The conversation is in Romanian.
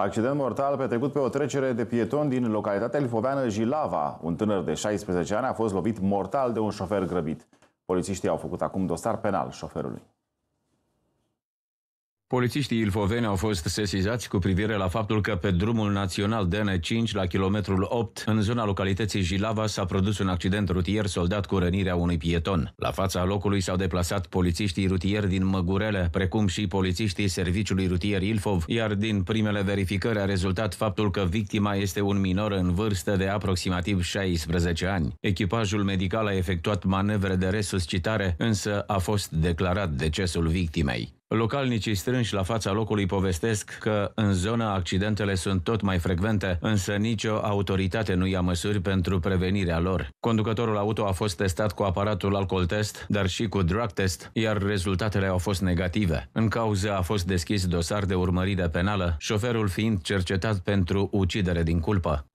Accident mortal petrecut pe o trecere de pieton din localitatea lifoveană Jilava. Un tânăr de 16 ani a fost lovit mortal de un șofer grăbit. Polițiștii au făcut acum dosar penal șoferului. Polițiștii ilfoveni au fost sesizați cu privire la faptul că pe drumul național DN5, la kilometrul 8, în zona localității Jilava, s-a produs un accident rutier soldat cu rănirea unui pieton. La fața locului s-au deplasat polițiștii rutieri din Măgurele, precum și polițiștii serviciului rutier Ilfov, iar din primele verificări a rezultat faptul că victima este un minor în vârstă de aproximativ 16 ani. Echipajul medical a efectuat manevre de resuscitare, însă a fost declarat decesul victimei. Localnicii strânși la fața locului povestesc că în zonă accidentele sunt tot mai frecvente, însă nicio autoritate nu ia măsuri pentru prevenirea lor. Conducătorul auto a fost testat cu aparatul alcool test, dar și cu drug test, iar rezultatele au fost negative. În cauză a fost deschis dosar de urmărire penală, șoferul fiind cercetat pentru ucidere din culpă.